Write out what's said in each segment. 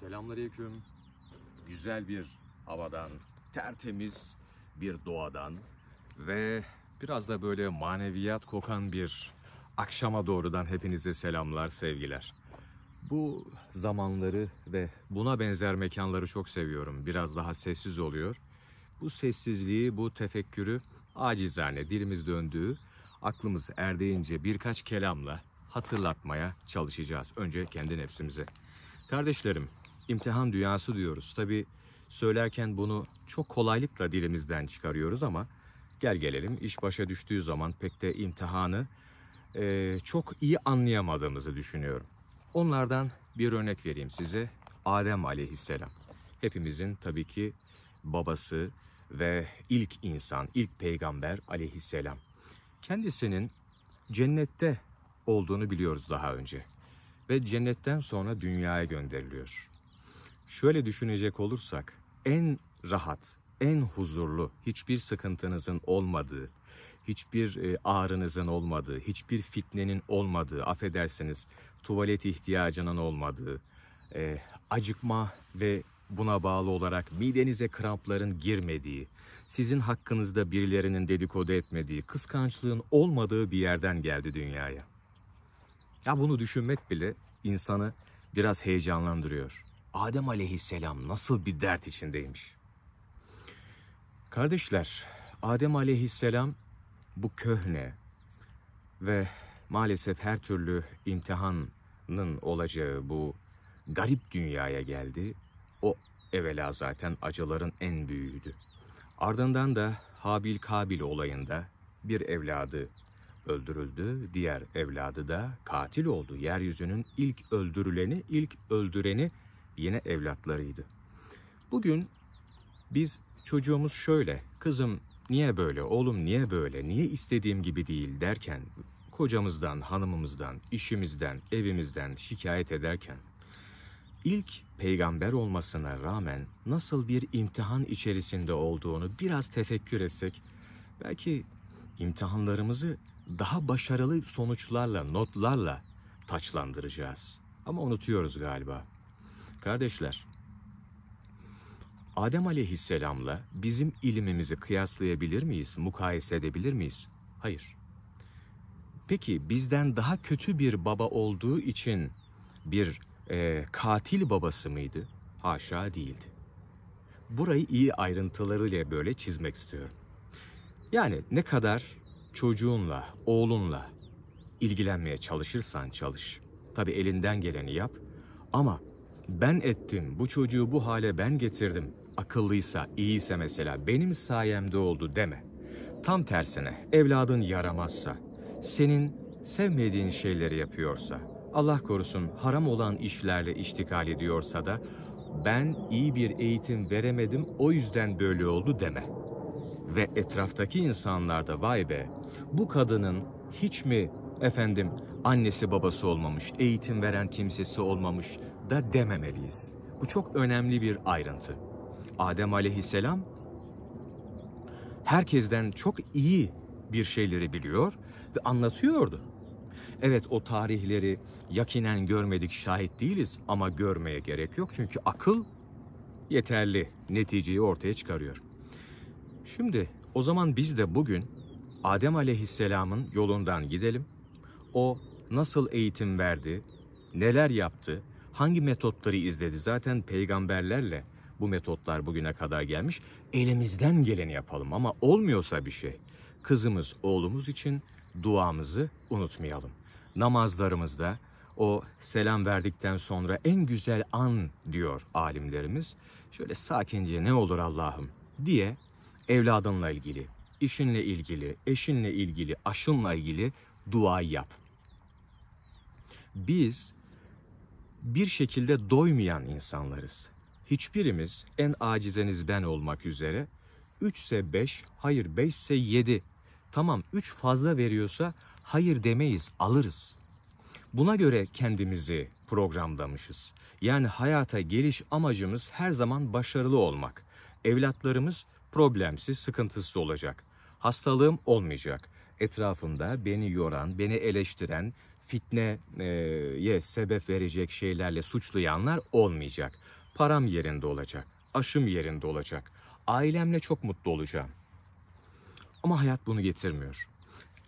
Selamünaleyküm. Güzel bir havadan, tertemiz bir doğadan ve biraz da böyle maneviyat kokan bir akşama doğrudan hepinize selamlar, sevgiler. Bu zamanları ve buna benzer mekanları çok seviyorum. Biraz daha sessiz oluyor. Bu sessizliği, bu tefekkürü acizane dilimiz döndüğü, aklımız erdeğince birkaç kelamla hatırlatmaya çalışacağız. Önce kendi nefsimize. Kardeşlerim, imtihan dünyası diyoruz. Tabi söylerken bunu çok kolaylıkla dilimizden çıkarıyoruz ama gel gelelim iş başa düştüğü zaman pek de imtihanı e, çok iyi anlayamadığımızı düşünüyorum. Onlardan bir örnek vereyim size. Adem aleyhisselam. Hepimizin tabii ki babası ve ilk insan, ilk peygamber aleyhisselam. Kendisinin cennette olduğunu biliyoruz daha önce. Ve cennetten sonra dünyaya gönderiliyor. Şöyle düşünecek olursak en rahat, en huzurlu, hiçbir sıkıntınızın olmadığı, hiçbir e, ağrınızın olmadığı, hiçbir fitnenin olmadığı, affedersiniz tuvalet ihtiyacının olmadığı, e, acıkma ve buna bağlı olarak midenize krampların girmediği, sizin hakkınızda birilerinin dedikodu etmediği, kıskançlığın olmadığı bir yerden geldi dünyaya. Ya bunu düşünmek bile insanı biraz heyecanlandırıyor. Adem aleyhisselam nasıl bir dert içindeymiş. Kardeşler, Adem aleyhisselam bu köhne ve maalesef her türlü imtihanın olacağı bu garip dünyaya geldi. O evvela zaten acıların en büyüğüydü. Ardından da Habil Kabil olayında bir evladı öldürüldü, diğer evladı da katil oldu. Yeryüzünün ilk öldürüleni, ilk öldüreni yine evlatlarıydı. Bugün biz çocuğumuz şöyle, kızım niye böyle, oğlum niye böyle, niye istediğim gibi değil derken, kocamızdan, hanımımızdan, işimizden, evimizden şikayet ederken, ilk peygamber olmasına rağmen nasıl bir imtihan içerisinde olduğunu biraz tefekkür etsek, belki imtihanlarımızı daha başarılı sonuçlarla, notlarla taçlandıracağız. Ama unutuyoruz galiba kardeşler. Adem aleyhisselamla bizim ilimimizi kıyaslayabilir miyiz, mukayese edebilir miyiz? Hayır. Peki bizden daha kötü bir baba olduğu için bir e, katil babası mıydı? Haşa değildi. Burayı iyi ayrıntılarıyla böyle çizmek istiyorum. Yani ne kadar çocuğunla, oğlunla ilgilenmeye çalışırsan çalış. Tabi elinden geleni yap ama ben ettim, bu çocuğu bu hale ben getirdim, akıllıysa, iyiyse mesela benim sayemde oldu deme. Tam tersine evladın yaramazsa, senin sevmediğin şeyleri yapıyorsa, Allah korusun haram olan işlerle iştikal ediyorsa da ben iyi bir eğitim veremedim o yüzden böyle oldu deme. Ve etraftaki insanlar da vay be bu kadının hiç mi efendim annesi babası olmamış, eğitim veren kimsesi olmamış, da dememeliyiz. Bu çok önemli bir ayrıntı. Adem aleyhisselam herkesten çok iyi bir şeyleri biliyor ve anlatıyordu. Evet o tarihleri yakinen görmedik şahit değiliz ama görmeye gerek yok çünkü akıl yeterli neticeyi ortaya çıkarıyor. Şimdi o zaman biz de bugün Adem Aleyhisselam'ın yolundan gidelim. O nasıl eğitim verdi, neler yaptı, hangi metotları izledi? Zaten peygamberlerle bu metotlar bugüne kadar gelmiş. Elimizden geleni yapalım ama olmuyorsa bir şey. Kızımız, oğlumuz için duamızı unutmayalım. Namazlarımızda o selam verdikten sonra en güzel an diyor alimlerimiz. Şöyle sakince ne olur Allah'ım diye evladınla ilgili, işinle ilgili, eşinle ilgili, aşınla ilgili dua yap. Biz bir şekilde doymayan insanlarız. Hiçbirimiz en acizeniz ben olmak üzere 3 ise 5, hayır 5 ise 7. Tamam 3 fazla veriyorsa hayır demeyiz, alırız. Buna göre kendimizi programlamışız. Yani hayata geliş amacımız her zaman başarılı olmak. Evlatlarımız problemsiz, sıkıntısız olacak. Hastalığım olmayacak. Etrafında beni yoran, beni eleştiren, fitneye sebep verecek şeylerle suçlayanlar olmayacak. Param yerinde olacak, aşım yerinde olacak, ailemle çok mutlu olacağım. Ama hayat bunu getirmiyor.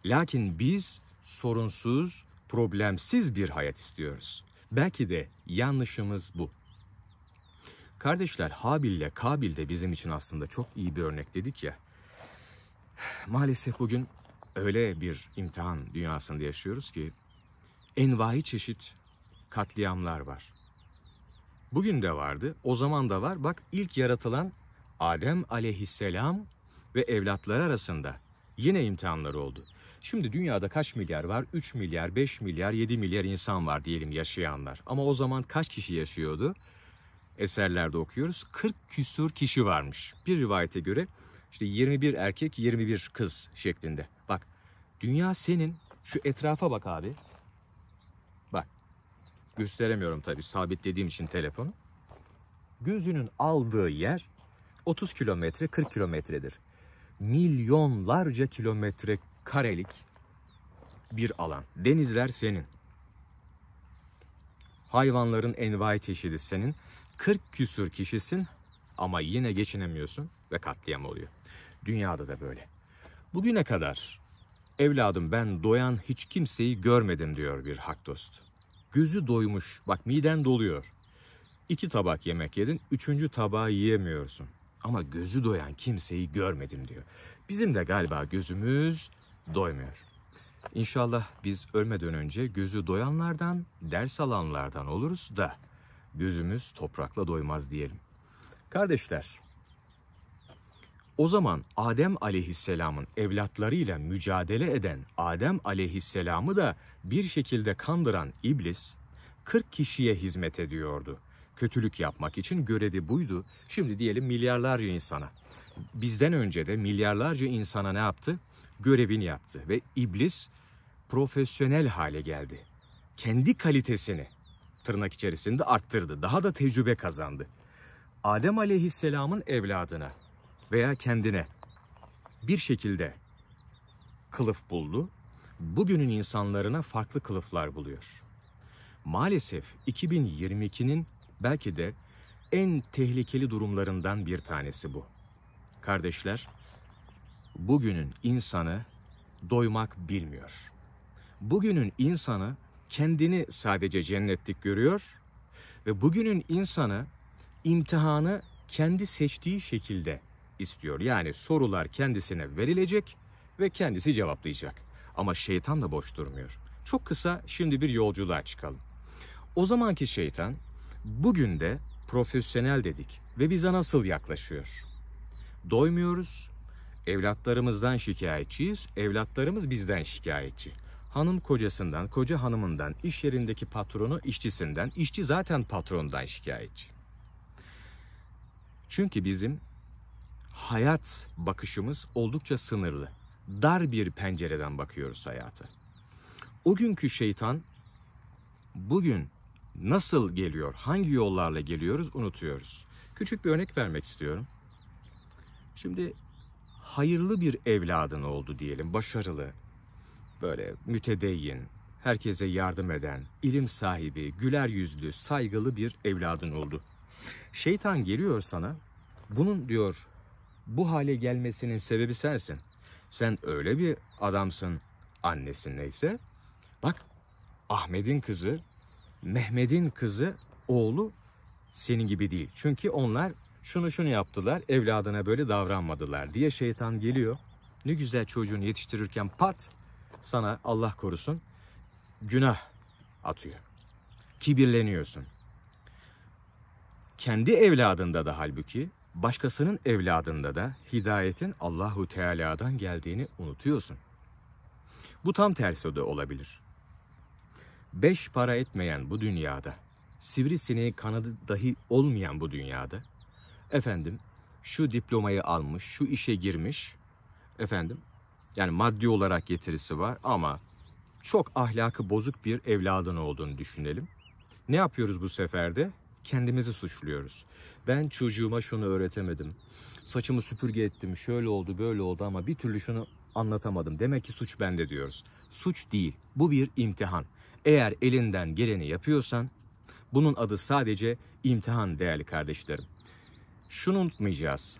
Lakin biz sorunsuz, problemsiz bir hayat istiyoruz. Belki de yanlışımız bu. Kardeşler Habil ile Kabil de bizim için aslında çok iyi bir örnek dedik ya. Maalesef bugün öyle bir imtihan dünyasında yaşıyoruz ki envai çeşit katliamlar var. Bugün de vardı, o zaman da var. Bak ilk yaratılan Adem aleyhisselam ve evlatları arasında yine imtihanlar oldu. Şimdi dünyada kaç milyar var? 3 milyar, 5 milyar, 7 milyar insan var diyelim yaşayanlar. Ama o zaman kaç kişi yaşıyordu? Eserlerde okuyoruz. 40 küsur kişi varmış. Bir rivayete göre işte 21 erkek, 21 kız şeklinde. Bak dünya senin. Şu etrafa bak abi gösteremiyorum tabii sabitlediğim için telefonu. Gözünün aldığı yer 30 kilometre 40 kilometredir. Milyonlarca kilometre karelik bir alan. Denizler senin. Hayvanların envai çeşidi senin. 40 küsür kişisin ama yine geçinemiyorsun ve katliam oluyor. Dünyada da böyle. Bugüne kadar evladım ben doyan hiç kimseyi görmedim diyor bir hak dostu. Gözü doymuş. Bak miden doluyor. İki tabak yemek yedin, üçüncü tabağı yiyemiyorsun. Ama gözü doyan kimseyi görmedim diyor. Bizim de galiba gözümüz doymuyor. İnşallah biz ölmeden önce gözü doyanlardan, ders alanlardan oluruz da gözümüz toprakla doymaz diyelim. Kardeşler, o zaman Adem aleyhisselamın evlatlarıyla mücadele eden Adem aleyhisselamı da bir şekilde kandıran iblis 40 kişiye hizmet ediyordu. Kötülük yapmak için görevi buydu. Şimdi diyelim milyarlarca insana. Bizden önce de milyarlarca insana ne yaptı? Görevini yaptı ve iblis profesyonel hale geldi. Kendi kalitesini tırnak içerisinde arttırdı. Daha da tecrübe kazandı. Adem aleyhisselamın evladına veya kendine bir şekilde kılıf buldu. Bugünün insanlarına farklı kılıflar buluyor. Maalesef 2022'nin belki de en tehlikeli durumlarından bir tanesi bu. Kardeşler, bugünün insanı doymak bilmiyor. Bugünün insanı kendini sadece cennetlik görüyor ve bugünün insanı imtihanı kendi seçtiği şekilde istiyor. Yani sorular kendisine verilecek ve kendisi cevaplayacak. Ama şeytan da boş durmuyor. Çok kısa şimdi bir yolculuğa çıkalım. O zamanki şeytan bugün de profesyonel dedik ve bize nasıl yaklaşıyor? Doymuyoruz. Evlatlarımızdan şikayetçiyiz. Evlatlarımız bizden şikayetçi. Hanım kocasından, koca hanımından, iş yerindeki patronu işçisinden, işçi zaten patrondan şikayetçi. Çünkü bizim hayat bakışımız oldukça sınırlı. Dar bir pencereden bakıyoruz hayatı. O günkü şeytan bugün nasıl geliyor, hangi yollarla geliyoruz unutuyoruz. Küçük bir örnek vermek istiyorum. Şimdi hayırlı bir evladın oldu diyelim, başarılı, böyle mütedeyyin, herkese yardım eden, ilim sahibi, güler yüzlü, saygılı bir evladın oldu. Şeytan geliyor sana, bunun diyor bu hale gelmesinin sebebi sensin. Sen öyle bir adamsın annesin neyse. Bak Ahmet'in kızı, Mehmet'in kızı, oğlu senin gibi değil. Çünkü onlar şunu şunu yaptılar, evladına böyle davranmadılar diye şeytan geliyor. Ne güzel çocuğunu yetiştirirken pat sana Allah korusun günah atıyor. Kibirleniyorsun. Kendi evladında da halbuki başkasının evladında da hidayetin Allahu Teala'dan geldiğini unutuyorsun. Bu tam tersi de olabilir. Beş para etmeyen bu dünyada, sivrisineği kanadı dahi olmayan bu dünyada, efendim şu diplomayı almış, şu işe girmiş, efendim yani maddi olarak getirisi var ama çok ahlakı bozuk bir evladın olduğunu düşünelim. Ne yapıyoruz bu seferde? kendimizi suçluyoruz. Ben çocuğuma şunu öğretemedim. Saçımı süpürge ettim, şöyle oldu, böyle oldu ama bir türlü şunu anlatamadım. Demek ki suç bende diyoruz. Suç değil. Bu bir imtihan. Eğer elinden geleni yapıyorsan bunun adı sadece imtihan değerli kardeşlerim. Şunu unutmayacağız.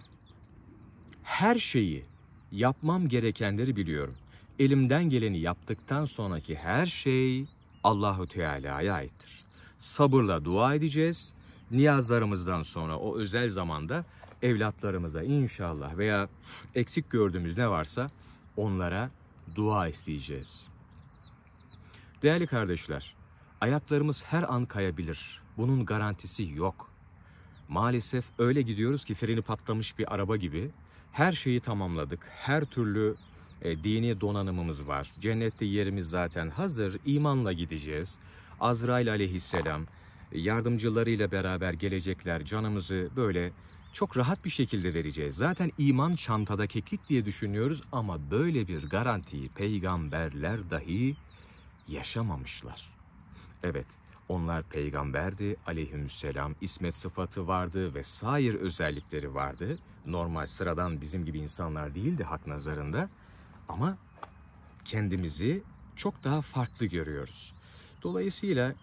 Her şeyi yapmam gerekenleri biliyorum. Elimden geleni yaptıktan sonraki her şey Allahu Teala'ya aittir. Sabırla dua edeceğiz niyazlarımızdan sonra o özel zamanda evlatlarımıza inşallah veya eksik gördüğümüz ne varsa onlara dua isteyeceğiz. Değerli kardeşler, ayaklarımız her an kayabilir. Bunun garantisi yok. Maalesef öyle gidiyoruz ki freni patlamış bir araba gibi. Her şeyi tamamladık. Her türlü e, dini donanımımız var. Cennette yerimiz zaten hazır. İmanla gideceğiz. Azrail aleyhisselam, yardımcılarıyla beraber gelecekler canımızı böyle çok rahat bir şekilde vereceğiz. Zaten iman çantada keklik diye düşünüyoruz ama böyle bir garantiyi peygamberler dahi yaşamamışlar. Evet, onlar peygamberdi aleyhümselam, ismet sıfatı vardı ve sair özellikleri vardı. Normal sıradan bizim gibi insanlar değildi hak nazarında ama kendimizi çok daha farklı görüyoruz. Dolayısıyla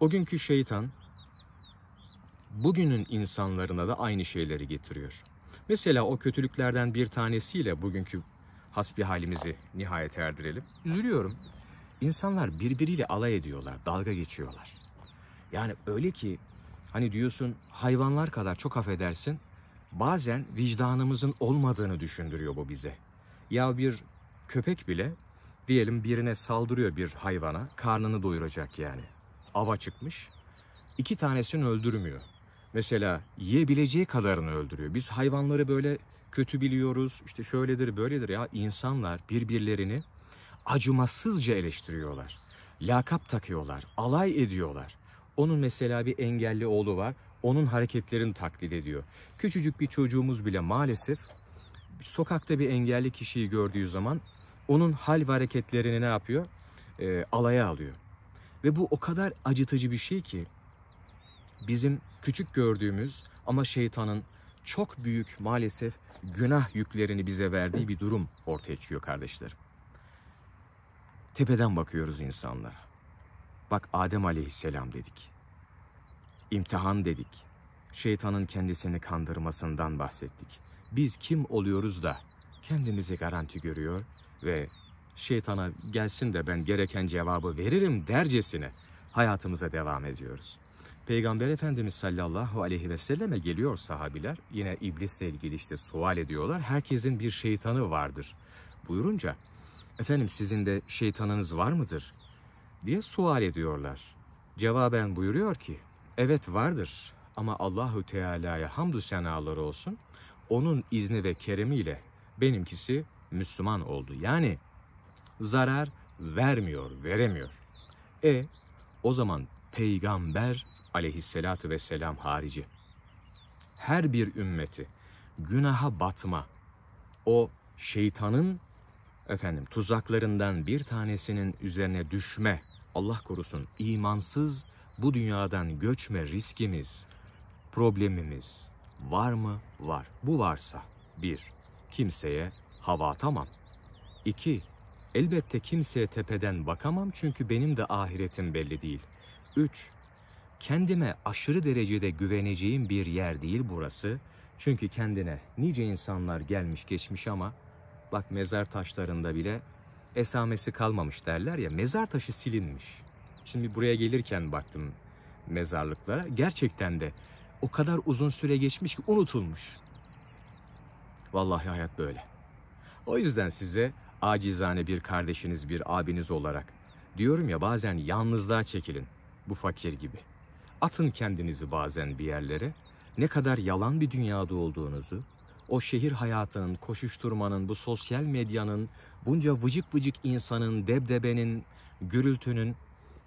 o günkü şeytan bugünün insanlarına da aynı şeyleri getiriyor. Mesela o kötülüklerden bir tanesiyle bugünkü hasbi halimizi nihayet erdirelim. Üzülüyorum. İnsanlar birbiriyle alay ediyorlar, dalga geçiyorlar. Yani öyle ki hani diyorsun hayvanlar kadar çok affedersin. Bazen vicdanımızın olmadığını düşündürüyor bu bize. Ya bir köpek bile diyelim birine saldırıyor bir hayvana, karnını doyuracak yani ava çıkmış. İki tanesini öldürmüyor. Mesela yiyebileceği kadarını öldürüyor. Biz hayvanları böyle kötü biliyoruz. İşte şöyledir böyledir ya insanlar birbirlerini acımasızca eleştiriyorlar. Lakap takıyorlar, alay ediyorlar. Onun mesela bir engelli oğlu var. Onun hareketlerini taklit ediyor. Küçücük bir çocuğumuz bile maalesef sokakta bir engelli kişiyi gördüğü zaman onun hal ve hareketlerini ne yapıyor? E, alaya alıyor. Ve bu o kadar acıtıcı bir şey ki bizim küçük gördüğümüz ama şeytanın çok büyük maalesef günah yüklerini bize verdiği bir durum ortaya çıkıyor kardeşlerim. Tepeden bakıyoruz insanlara. Bak Adem aleyhisselam dedik. İmtihan dedik. Şeytanın kendisini kandırmasından bahsettik. Biz kim oluyoruz da kendimizi garanti görüyor ve şeytana gelsin de ben gereken cevabı veririm dercesine hayatımıza devam ediyoruz. Peygamber Efendimiz sallallahu aleyhi ve selleme geliyor sahabiler. Yine iblisle ilgili işte sual ediyorlar. Herkesin bir şeytanı vardır. Buyurunca efendim sizin de şeytanınız var mıdır diye sual ediyorlar. Cevaben buyuruyor ki evet vardır ama Allahü Teala'ya hamdü senalar olsun. Onun izni ve keremiyle benimkisi Müslüman oldu. Yani zarar vermiyor, veremiyor. E o zaman peygamber aleyhissalatü vesselam harici her bir ümmeti günaha batma, o şeytanın efendim tuzaklarından bir tanesinin üzerine düşme, Allah korusun imansız bu dünyadan göçme riskimiz, problemimiz var mı? Var. Bu varsa bir, kimseye hava atamam. İki, Elbette kimseye tepeden bakamam çünkü benim de ahiretim belli değil. 3. Kendime aşırı derecede güveneceğim bir yer değil burası. Çünkü kendine nice insanlar gelmiş geçmiş ama bak mezar taşlarında bile esamesi kalmamış derler ya mezar taşı silinmiş. Şimdi buraya gelirken baktım mezarlıklara gerçekten de o kadar uzun süre geçmiş ki unutulmuş. Vallahi hayat böyle. O yüzden size acizane bir kardeşiniz, bir abiniz olarak. Diyorum ya bazen yalnızlığa çekilin. Bu fakir gibi. Atın kendinizi bazen bir yerlere. Ne kadar yalan bir dünyada olduğunuzu, o şehir hayatının, koşuşturmanın, bu sosyal medyanın, bunca vıcık vıcık insanın, debdebenin, gürültünün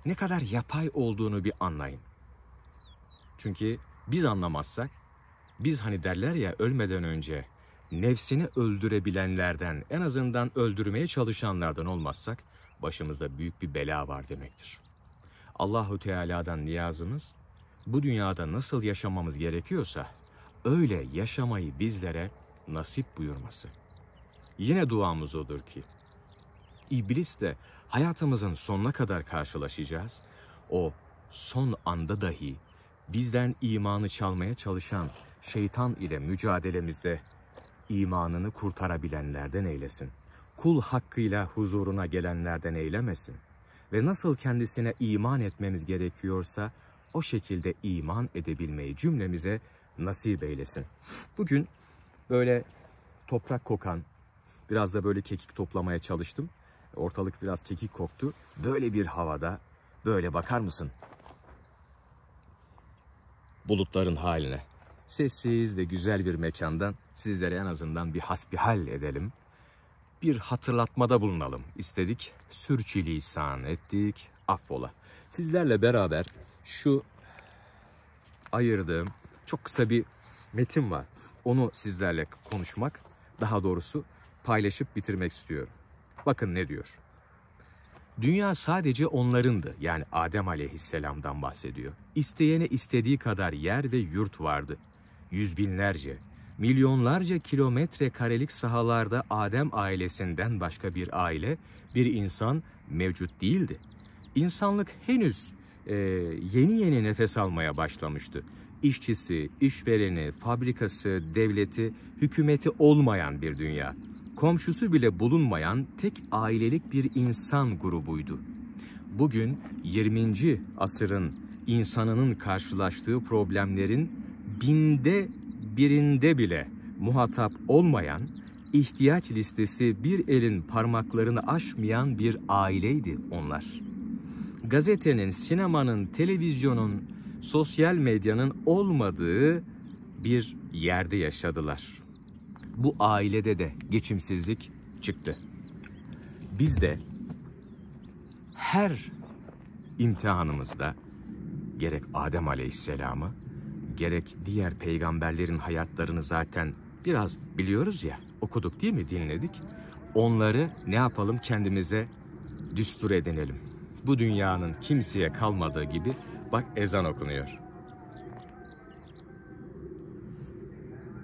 ne kadar yapay olduğunu bir anlayın. Çünkü biz anlamazsak, biz hani derler ya ölmeden önce nefsini öldürebilenlerden, en azından öldürmeye çalışanlardan olmazsak başımızda büyük bir bela var demektir. Allahu Teala'dan niyazımız bu dünyada nasıl yaşamamız gerekiyorsa öyle yaşamayı bizlere nasip buyurması. Yine duamız odur ki iblis de hayatımızın sonuna kadar karşılaşacağız. O son anda dahi bizden imanı çalmaya çalışan şeytan ile mücadelemizde imanını kurtarabilenlerden eylesin. Kul hakkıyla huzuruna gelenlerden eylemesin. Ve nasıl kendisine iman etmemiz gerekiyorsa o şekilde iman edebilmeyi cümlemize nasip eylesin. Bugün böyle toprak kokan, biraz da böyle kekik toplamaya çalıştım. Ortalık biraz kekik koktu. Böyle bir havada böyle bakar mısın? Bulutların haline. Sessiz ve güzel bir mekandan sizlere en azından bir hasbihal edelim. Bir hatırlatmada bulunalım istedik. Sürçülisan ettik. Affola. Sizlerle beraber şu ayırdığım çok kısa bir metin var. Onu sizlerle konuşmak, daha doğrusu paylaşıp bitirmek istiyorum. Bakın ne diyor. Dünya sadece onlarındı. Yani Adem aleyhisselamdan bahsediyor. İsteyene istediği kadar yer ve yurt vardı. Yüz binlerce, milyonlarca kilometre karelik sahalarda Adem ailesinden başka bir aile, bir insan mevcut değildi. İnsanlık henüz e, yeni yeni nefes almaya başlamıştı. İşçisi, işvereni, fabrikası, devleti, hükümeti olmayan bir dünya. Komşusu bile bulunmayan tek ailelik bir insan grubuydu. Bugün 20. asırın insanının karşılaştığı problemlerin binde birinde bile muhatap olmayan, ihtiyaç listesi bir elin parmaklarını aşmayan bir aileydi onlar. Gazetenin, sinemanın, televizyonun, sosyal medyanın olmadığı bir yerde yaşadılar. Bu ailede de geçimsizlik çıktı. Biz de her imtihanımızda gerek Adem Aleyhisselam'ı gerek diğer peygamberlerin hayatlarını zaten biraz biliyoruz ya, okuduk değil mi, dinledik. Onları ne yapalım kendimize düstur edinelim. Bu dünyanın kimseye kalmadığı gibi bak ezan okunuyor.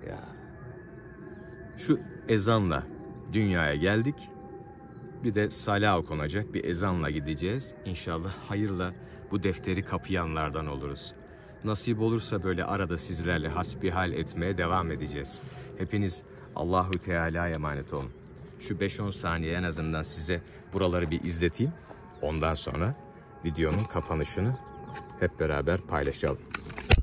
Ya. Şu ezanla dünyaya geldik. Bir de sala okunacak bir ezanla gideceğiz. İnşallah hayırla bu defteri kapayanlardan oluruz. Nasip olursa böyle arada sizlerle hasbihal etmeye devam edeceğiz. Hepiniz Allahü Teala'ya emanet olun. Şu 5-10 saniye en azından size buraları bir izleteyim. Ondan sonra videonun kapanışını hep beraber paylaşalım.